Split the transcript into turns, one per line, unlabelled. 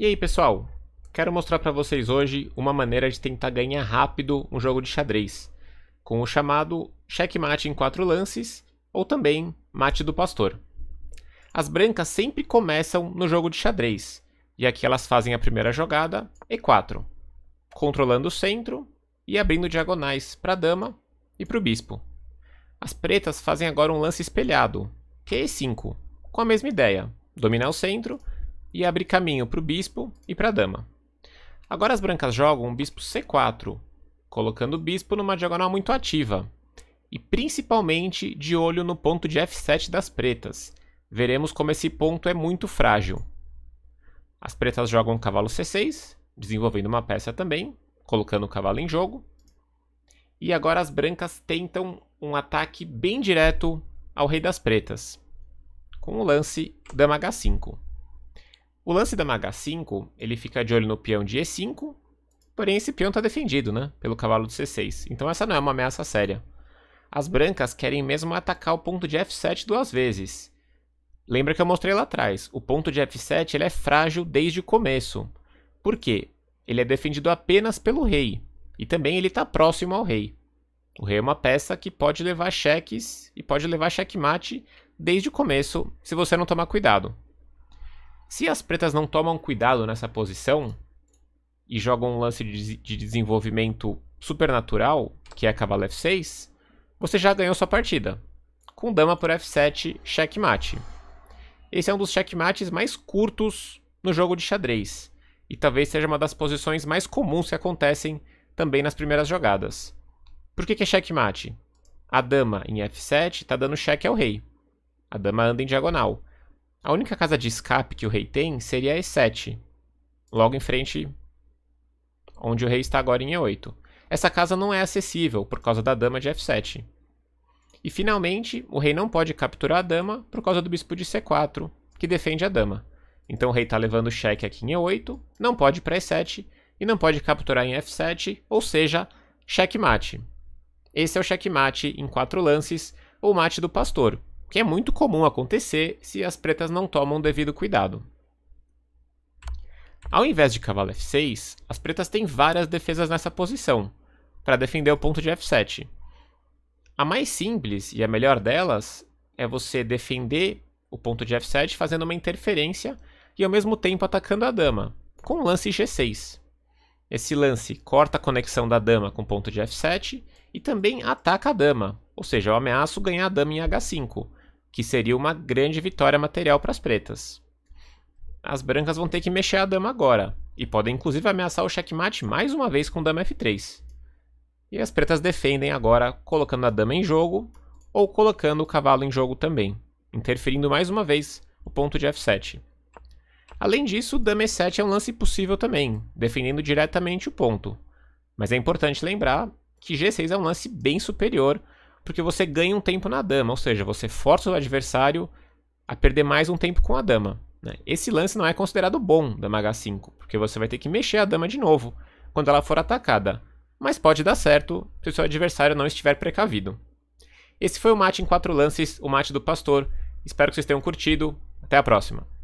E aí pessoal, quero mostrar para vocês hoje uma maneira de tentar ganhar rápido um jogo de xadrez, com o chamado checkmate em quatro lances, ou também mate do pastor. As brancas sempre começam no jogo de xadrez, e aqui elas fazem a primeira jogada, E4, controlando o centro e abrindo diagonais para a dama e para o bispo. As pretas fazem agora um lance espelhado, que é E5, com a mesma ideia, dominar o centro e abre caminho para o bispo e para a dama. Agora as brancas jogam um bispo c4, colocando o bispo numa diagonal muito ativa, e principalmente de olho no ponto de f7 das pretas. Veremos como esse ponto é muito frágil. As pretas jogam cavalo c6, desenvolvendo uma peça também, colocando o cavalo em jogo. E agora as brancas tentam um ataque bem direto ao rei das pretas, com o lance dama h5. O lance da maga 5, ele fica de olho no peão de E5, porém esse peão está defendido, né? Pelo cavalo de C6. Então essa não é uma ameaça séria. As brancas querem mesmo atacar o ponto de F7 duas vezes. Lembra que eu mostrei lá atrás, o ponto de F7 ele é frágil desde o começo. Por quê? Ele é defendido apenas pelo rei, e também ele está próximo ao rei. O rei é uma peça que pode levar cheques e pode levar checkmate desde o começo, se você não tomar cuidado. Se as pretas não tomam cuidado nessa posição e jogam um lance de, de desenvolvimento supernatural, que é cavalo f6, você já ganhou sua partida. Com dama por f7, checkmate. Esse é um dos checkmates mais curtos no jogo de xadrez, e talvez seja uma das posições mais comuns que acontecem também nas primeiras jogadas. Por que, que é checkmate? A dama em f7 está dando cheque ao rei. A dama anda em diagonal. A única casa de escape que o rei tem seria E7, logo em frente onde o rei está agora em E8. Essa casa não é acessível por causa da dama de F7. E finalmente, o rei não pode capturar a dama por causa do bispo de C4, que defende a dama. Então o rei está levando o cheque aqui em E8, não pode para E7 e não pode capturar em F7, ou seja, checkmate. Esse é o checkmate em quatro lances, ou mate do pastor, que é muito comum acontecer se as pretas não tomam devido cuidado. Ao invés de cavalo f6, as pretas têm várias defesas nessa posição, para defender o ponto de f7. A mais simples e a melhor delas é você defender o ponto de f7 fazendo uma interferência e ao mesmo tempo atacando a dama, com o lance g6. Esse lance corta a conexão da dama com o ponto de f7 e também ataca a dama, ou seja, eu ameaço ganhar a dama em h5, que seria uma grande vitória material para as pretas. As brancas vão ter que mexer a dama agora, e podem inclusive ameaçar o checkmate mais uma vez com dama f3. E as pretas defendem agora colocando a dama em jogo, ou colocando o cavalo em jogo também, interferindo mais uma vez o ponto de f7. Além disso, dama e7 é um lance possível também, defendendo diretamente o ponto. Mas é importante lembrar que g6 é um lance bem superior porque você ganha um tempo na dama, ou seja, você força o adversário a perder mais um tempo com a dama. Né? Esse lance não é considerado bom, dama h5, porque você vai ter que mexer a dama de novo quando ela for atacada, mas pode dar certo se o seu adversário não estiver precavido. Esse foi o mate em quatro lances, o mate do pastor. Espero que vocês tenham curtido. Até a próxima.